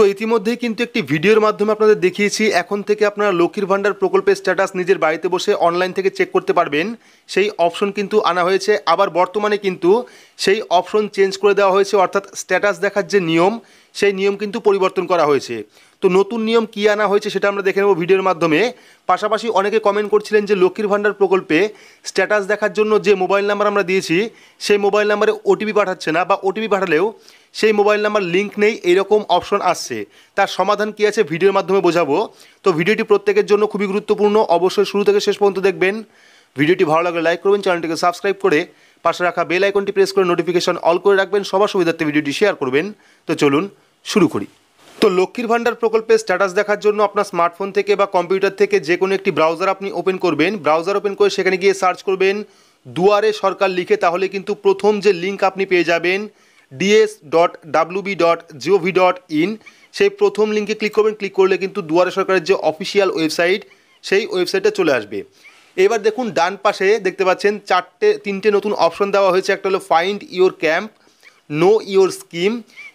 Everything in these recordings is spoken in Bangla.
তো ইতিমধ্যেই কিন্তু একটি ভিডিওর মাধ্যমে আপনাদের দেখিয়েছি এখন থেকে আপনারা লক্ষ্মীর ভাণ্ডার প্রকল্পের স্ট্যাটাস নিজের বাড়িতে বসে অনলাইন থেকে চেক করতে পারবেন সেই অপশন কিন্তু আনা হয়েছে আবার বর্তমানে কিন্তু সেই অপশন চেঞ্জ করে দেওয়া হয়েছে অর্থাৎ স্ট্যাটাস দেখার যে নিয়ম সেই নিয়ম কিন্তু পরিবর্তন করা হয়েছে তো নতুন নিয়ম কী আনা হয়েছে সেটা আমরা দেখে নেব ভিডিওর মাধ্যমে পাশাপাশি অনেকে কমেন্ট করছিলেন যে লক্ষ্মীর ভাণ্ডার প্রকল্পে স্ট্যাটাস দেখার জন্য যে মোবাইল নাম্বার আমরা দিয়েছি সেই মোবাইল নাম্বারে ওটিপি পাঠাচ্ছে না বা ওটিপি পাঠালেও সেই মোবাইল নাম্বার লিঙ্ক নেই এরকম অপশন আসছে তার সমাধান কী আছে ভিডিওর মাধ্যমে বোঝাবো তো ভিডিওটি প্রত্যেকের জন্য খুবই গুরুত্বপূর্ণ অবশ্যই শুরু থেকে শেষ পর্যন্ত দেখবেন ভিডিওটি ভালো লাগলে লাইক করবেন চ্যানেলটিকে সাবস্ক্রাইব করে পাশে রাখা বেল আইকনটি প্রেস করে নোটিফিকেশন অল করে রাখবেন সবার সুবিধার্থে ভিডিওটি শেয়ার করবেন তো চলুন শুরু করি তো লক্ষ্মীর ভাণ্ডার প্রকল্পের স্ট্যাটাস দেখার জন্য আপনার স্মার্টফোন থেকে বা কম্পিউটার থেকে যে কোনো একটি ব্রাউজার আপনি ওপেন করবেন ব্রাউজার ওপেন করে সেখানে গিয়ে সার্চ করবেন দুয়ারে সরকার লিখে তাহলে কিন্তু প্রথম যে লিঙ্ক আপনি পেয়ে যাবেন DS dot B dot G O V dot in সেই প্রথম লিঙ্কে ক্লিক করবেন ক্লিক করলে কিন্তু দুয়ারে সরকারের যে অফিসিয়াল ওয়েবসাইট সেই ওয়েবসাইটে চলে আসবে এবার দেখুন ডান পাশে দেখতে পাচ্ছেন চারটে তিনটে নতুন অপশন দেওয়া হয়েছে একটা হলো find your camp know your scheme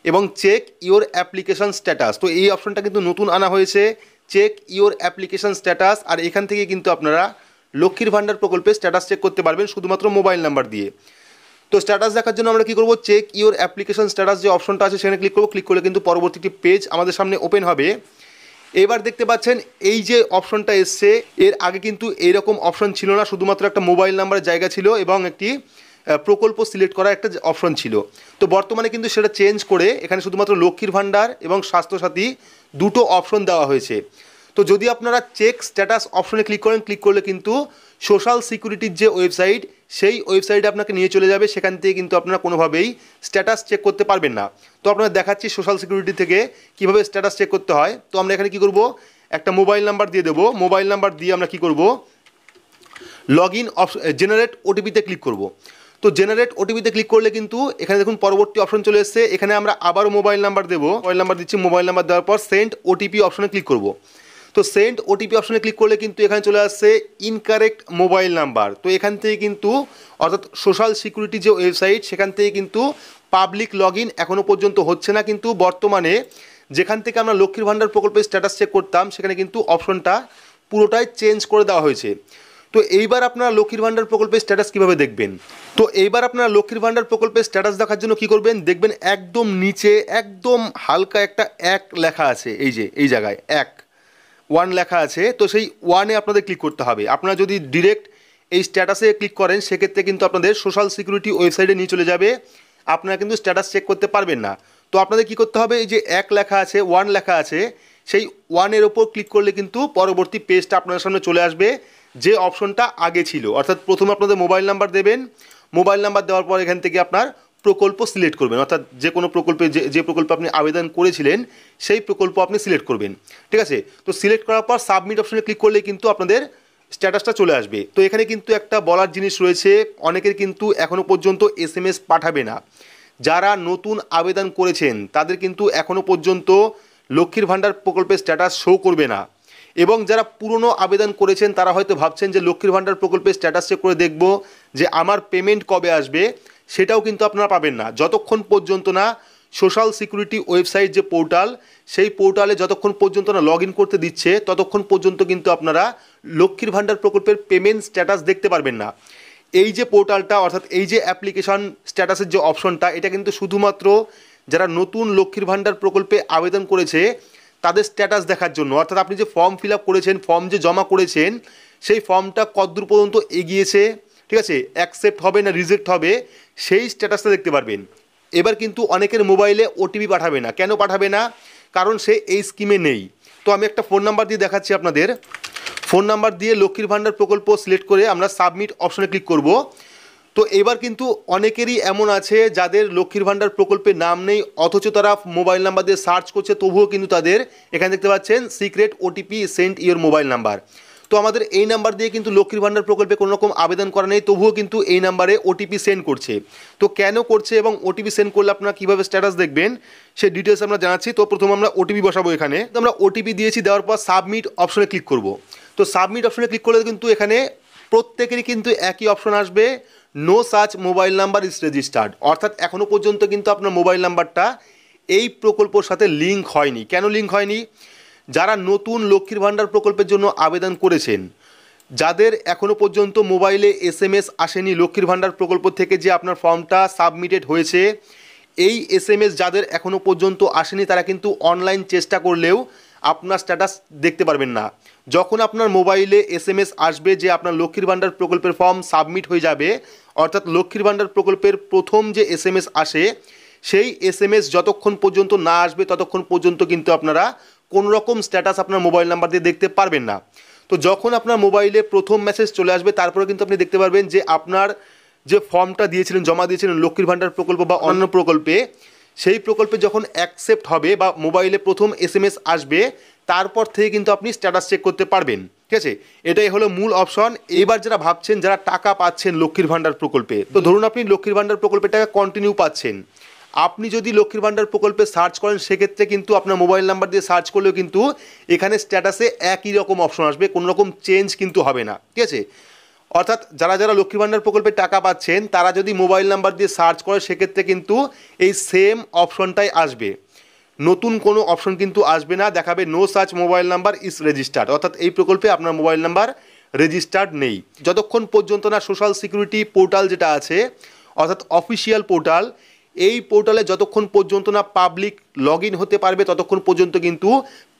এবং চেক ইওর অ্যাপ্লিকেশান স্ট্যাটাস তো এই অপশনটা কিন্তু নতুন আনা হয়েছে চেক ইওর অ্যাপ্লিকেশান স্ট্যাটাস আর এখান থেকে কিন্তু আপনারা লক্ষ্মীর ভাণ্ডার প্রকল্পে স্ট্যাটাস চেক করতে পারবেন শুধুমাত্র মোবাইল নাম্বার দিয়ে তো স্ট্যাটাস দেখার জন্য আমরা কী করবো চেক ইউর অ্যাপ্লিকেশন স্ট্যাটাস যে অপশনটা আছে সেখানে ক্লিক করবো ক্লিক করলে কিন্তু পরবর্তীটি পেজ আমাদের সামনে ওপেন হবে এবার দেখতে পাচ্ছেন এই যে অপশনটা এসছে এর আগে কিন্তু এরকম অপশন ছিল না শুধুমাত্র একটা মোবাইল নাম্বারের জায়গা ছিল এবং একটি প্রকল্প সিলেক্ট করার একটা অপশন ছিল তো বর্তমানে কিন্তু সেটা চেঞ্জ করে এখানে শুধুমাত্র লক্ষ্মীর ভাণ্ডার এবং স্বাস্থ্যসাথী দুটো অপশন দেওয়া হয়েছে তো যদি আপনারা চেক স্ট্যাটাস অপশনে ক্লিক করেন ক্লিক করলে কিন্তু সোশ্যাল সিকিউরিটির যে ওয়েবসাইট সেই ওয়েবসাইটে আপনাকে নিয়ে চলে যাবে সেখান থেকে কিন্তু আপনারা কোনোভাবেই স্ট্যাটাস চেক করতে পারবেন না তো আপনারা দেখাচ্ছি সোশ্যাল সিকিউরিটি থেকে কিভাবে স্ট্যাটাস চেক করতে হয় তো আমরা এখানে কি করব একটা মোবাইল নাম্বার দিয়ে দেবো মোবাইল নাম্বার দিয়ে আমরা কি করব লগ ইন জেনারেট ওটিপিতে ক্লিক করব তো জেনারেট ওটিপিতে ক্লিক করলে কিন্তু এখানে দেখুন পরবর্তী অপশন চলে এসছে এখানে আমরা আবারও মোবাইল নাম্বার দেবো মোবাইল নাম্বার দিচ্ছি মোবাইল নাম্বার দেওয়ার পর সেন্ট ওটিপি অপশনে ক্লিক করবো তো সেন্ড ওটিপি অপশনে ক্লিক করলে কিন্তু এখানে চলে আসছে ইনকারেক্ট মোবাইল নাম্বার তো এখান থেকে কিন্তু অর্থাৎ সোশ্যাল সিকিউরিটি যে ওয়েবসাইট সেখান থেকে কিন্তু পাবলিক লগ ইন এখনও পর্যন্ত হচ্ছে না কিন্তু বর্তমানে যেখান থেকে আমরা লক্ষ্মীর ভাণ্ডার প্রকল্পের স্ট্যাটাস চেক করতাম সেখানে কিন্তু অপশনটা পুরোটাই চেঞ্জ করে দেওয়া হয়েছে তো এইবার আপনারা লক্ষ্মীর ভাণ্ডার প্রকল্পের স্ট্যাটাস কীভাবে দেখবেন তো এইবার আপনারা লক্ষ্মীর ভাণ্ডার প্রকল্পের স্ট্যাটাস দেখার জন্য কি করবেন দেখবেন একদম নিচে একদম হালকা একটা এক লেখা আছে এই যে এই জায়গায় এক ওয়ান লেখা আছে তো সেই ওয়ানে আপনাদের ক্লিক করতে হবে আপনারা যদি ডিরেক্ট এই স্ট্যাটাসে ক্লিক করেন সেক্ষেত্রে কিন্তু আপনাদের সোশ্যাল সিকিউরিটি ওয়েবসাইটে নিয়ে চলে যাবে আপনারা কিন্তু স্ট্যাটাস চেক করতে পারবেন না তো আপনাদের কি করতে হবে এই যে এক লেখা আছে ওয়ান লেখা আছে সেই ওয়ানের ওপর ক্লিক করলে কিন্তু পরবর্তী পেজটা আপনার সামনে চলে আসবে যে অপশনটা আগে ছিল অর্থাৎ প্রথমে আপনাদের মোবাইল নাম্বার দেবেন মোবাইল নাম্বার দেওয়ার পর এখান থেকে আপনার প্রকল্প সিলেক্ট করবেন অর্থাৎ যে কোনো প্রকল্পে যে যে প্রকল্পে আপনি আবেদন করেছিলেন সেই প্রকল্প আপনি সিলেক্ট করবেন ঠিক আছে তো সিলেক্ট করার পর সাবমিট অপশনে ক্লিক করলে কিন্তু আপনাদের স্ট্যাটাসটা চলে আসবে তো এখানে কিন্তু একটা বলার জিনিস রয়েছে অনেকের কিন্তু এখনও পর্যন্ত এস এম এস পাঠাবে না যারা নতুন আবেদন করেছেন তাদের কিন্তু এখনও পর্যন্ত লক্ষ্মীর ভাণ্ডার প্রকল্পের স্ট্যাটাস শো করবে না এবং যারা পুরনো আবেদন করেছেন তারা হয়তো ভাবছেন যে লক্ষ্মীর ভাণ্ডার প্রকল্পের স্ট্যাটাস চেক করে দেখব যে আমার পেমেন্ট কবে আসবে সেটাও কিন্তু আপনারা পাবেন না যতক্ষণ পর্যন্ত না সোশ্যাল সিকিউরিটি ওয়েবসাইট যে পোর্টাল সেই পোর্টালে যতক্ষণ পর্যন্ত না লগ করতে দিচ্ছে ততক্ষণ পর্যন্ত কিন্তু আপনারা লক্ষ্মীর ভাণ্ডার প্রকল্পের পেমেন্ট স্ট্যাটাস দেখতে পারবেন না এই যে পোর্টালটা অর্থাৎ এই যে অ্যাপ্লিকেশান স্ট্যাটাসের যে অপশনটা এটা কিন্তু শুধুমাত্র যারা নতুন লক্ষ্মীর ভাণ্ডার প্রকল্পে আবেদন করেছে তাদের স্ট্যাটাস দেখার জন্য অর্থাৎ আপনি যে ফর্ম ফিল করেছেন ফর্ম যে জমা করেছেন সেই ফর্মটা কদ্দূর পর্যন্ত এগিয়েছে ঠিক আছে অ্যাকসেপ্ট হবে না রিজেক্ট হবে সেই স্ট্যাটাসটা দেখতে পারবেন এবার কিন্তু অনেকের মোবাইলে ওটিপি পাঠাবে না কেন পাঠাবে না কারণ সে এই স্কিমে নেই তো আমি একটা ফোন নাম্বার দিয়ে দেখাচ্ছি আপনাদের ফোন নাম্বার দিয়ে লক্ষ্মীর ভাণ্ডার প্রকল্প সিলেক্ট করে আমরা সাবমিট অপশনে ক্লিক করব তো এবার কিন্তু অনেকেরই এমন আছে যাদের লক্ষ্মীর ভাণ্ডার প্রকল্পের নাম নেই অথচ তারা মোবাইল নাম্বার দিয়ে সার্চ করছে তবুও কিন্তু তাদের এখানে দেখতে পাচ্ছেন secret OTP sent your mobile number তো আমাদের এই নাম্বার দিয়ে কিন্তু লক্ষ্মীর ভাণ্ডার প্রকল্পে কোনো রকম আবেদন করা নেই তবুও কিন্তু এই নাম্বারে ওটিপি সেন্ড করছে তো কেন করছে এবং ওটিপি সেন্ড করলে আপনারা কীভাবে স্ট্যাটাস দেখবেন সে ডিটেলস আমরা জানাচ্ছি তো প্রথম আমরা ওটিপি বসাবো এখানে তো আমরা ওটিপি দিয়েছি দেওয়ার পর সাবমিট অপশনে ক্লিক করব তো সাবমিট অপশনে ক্লিক করলে কিন্তু এখানে প্রত্যেকেরই কিন্তু একই অপশন আসবে নো সার্চ মোবাইল নাম্বার ইজ রেজিস্টার্ড অর্থাৎ এখনও পর্যন্ত কিন্তু আপনার মোবাইল নাম্বারটা এই প্রকল্পর সাথে লিঙ্ক হয়নি কেন লিঙ্ক হয়নি যারা নতুন লক্ষ্মীর ভাণ্ডার প্রকল্পের জন্য আবেদন করেছেন যাদের এখনও পর্যন্ত মোবাইলে এস এম এস আসেনি লক্ষ্মীর ভাণ্ডার প্রকল্প থেকে যে আপনার ফর্মটা সাবমিটেড হয়েছে এই এস এম এস যাদের এখনও পর্যন্ত আসেনি তারা কিন্তু অনলাইন চেষ্টা করলেও আপনার স্ট্যাটাস দেখতে পারবেন না যখন আপনার মোবাইলে এস এম এস আসবে যে আপনার লক্ষ্মীর ভাণ্ডার প্রকল্পের ফর্ম সাবমিট হয়ে যাবে অর্থাৎ লক্ষ্মীর ভাণ্ডার প্রকল্পের প্রথম যে এস এম এস আসে সেই এস এম এস যতক্ষণ পর্যন্ত না আসবে ততক্ষণ পর্যন্ত কিন্তু আপনারা কোন রকম স্ট্যাটাস আপনার মোবাইল নাম্বার দিয়ে দেখতে পারবেন না তো যখন আপনার মোবাইলে প্রথম মেসেজ চলে আসবে তারপরে কিন্তু আপনি দেখতে পারবেন যে আপনার যে ফর্মটা দিয়েছিলেন জমা দিয়েছিলেন লক্ষ্মীর ভাণ্ডার প্রকল্প বা অন্য প্রকল্পে সেই প্রকল্পে যখন অ্যাকসেপ্ট হবে বা মোবাইলে প্রথম এস এম এস আসবে তারপর থেকে কিন্তু আপনি স্ট্যাটাস চেক করতে পারবেন ঠিক আছে এটাই হলো মূল অপশন এবার যারা ভাবছেন যারা টাকা পাচ্ছেন লক্ষ্মীর ভাণ্ডার প্রকল্পে তো ধরুন আপনি লক্ষ্মীর ভাণ্ডার প্রকল্পের টাকা কন্টিনিউ পাচ্ছেন আপনি যদি লক্ষ্মীর ভাণ্ডার প্রকল্পে সার্চ করেন সেক্ষেত্রে কিন্তু আপনার মোবাইল নাম্বার দিয়ে সার্চ করলেও কিন্তু এখানে স্ট্যাটাসে একই রকম অপশন আসবে কোনো রকম চেঞ্জ কিন্তু হবে না ঠিক আছে অর্থাৎ যারা যারা লক্ষ্মী ভাণ্ডার প্রকল্পে টাকা পাচ্ছেন তারা যদি মোবাইল নাম্বার দিয়ে সার্চ করে সেক্ষেত্রে কিন্তু এই সেম অপশনটাই আসবে নতুন কোনো অপশন কিন্তু আসবে না দেখাবে নো সার্চ মোবাইল নাম্বার ইজ রেজিস্টার্ড অর্থাৎ এই প্রকল্পে আপনার মোবাইল নাম্বার রেজিস্টার্ড নেই যতক্ষণ পর্যন্ত না সোশ্যাল সিকিউরিটি পোর্টাল যেটা আছে অর্থাৎ অফিসিয়াল পোর্টাল এই পোর্টালে যতক্ষণ পর্যন্ত না পাবলিক লগ হতে পারবে ততক্ষণ পর্যন্ত কিন্তু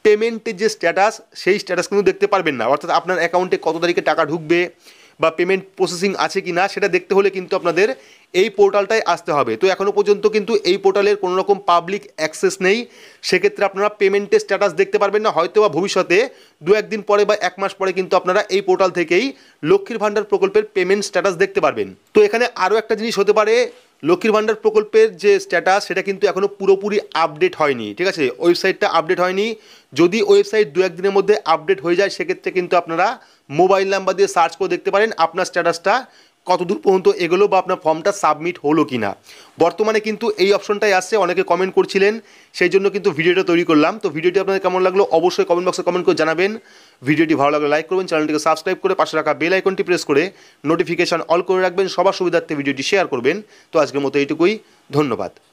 পেমেন্টের যে স্ট্যাটাস সেই স্ট্যাটাস কিন্তু দেখতে পারবেন না অর্থাৎ আপনার অ্যাকাউন্টে কত তারিখে টাকা ঢুকবে বা পেমেন্ট প্রসেসিং আছে কি না সেটা দেখতে হলে কিন্তু আপনাদের এই পোর্টালটায় আসতে হবে তো এখনও পর্যন্ত কিন্তু এই পোর্টালের কোনো রকম পাবলিক অ্যাক্সেস নেই সেক্ষেত্রে আপনারা পেমেন্টের স্ট্যাটাস দেখতে পারবেন না হয়তো বা ভবিষ্যতে দু একদিন পরে বা এক মাস পরে কিন্তু আপনারা এই পোর্টাল থেকেই লক্ষ্মীর ভাণ্ডার প্রকল্পের পেমেন্ট স্ট্যাটাস দেখতে পারবেন তো এখানে আরও একটা জিনিস হতে পারে লক্ষ্মীর ভাণ্ডার প্রকল্পের যে স্ট্যাটাস সেটা কিন্তু এখনও পুরোপুরি আপডেট হয়নি ঠিক আছে ওয়েবসাইটটা আপডেট হয়নি যদি ওয়েবসাইট দু একদিনের মধ্যে আপডেট হয়ে যায় সেক্ষেত্রে কিন্তু আপনারা মোবাইল নাম্বার দিয়ে সার্চ করে দেখতে পারেন আপনার স্ট্যাটাসটা কতদূর পর্যন্ত এগোলো বা আপনার ফর্মটা সাবমিট হলো কি না বর্তমানে কিন্তু এই অপশনটাই আসছে অনেকে কমেন্ট করছিলেন সেই জন্য কিন্তু ভিডিওটা তৈরি করলাম তো ভিডিওটি আপনাদের কেমন লাগলো অবশ্যই কমেন্ট বক্সে কমেন্ট করে জানাবেন ভিডিওটি ভালো লাগলে লাইক করবেন চ্যানেলটিকে সাবস্ক্রাইব করে পাশে রাখা বেল আইকনটি প্রেস করে নোটিফিকেশান অল করে রাখবেন সবার সুবিধার্থে ভিডিওটি শেয়ার করবেন তো আজকের মতো এইটুকুই ধন্যবাদ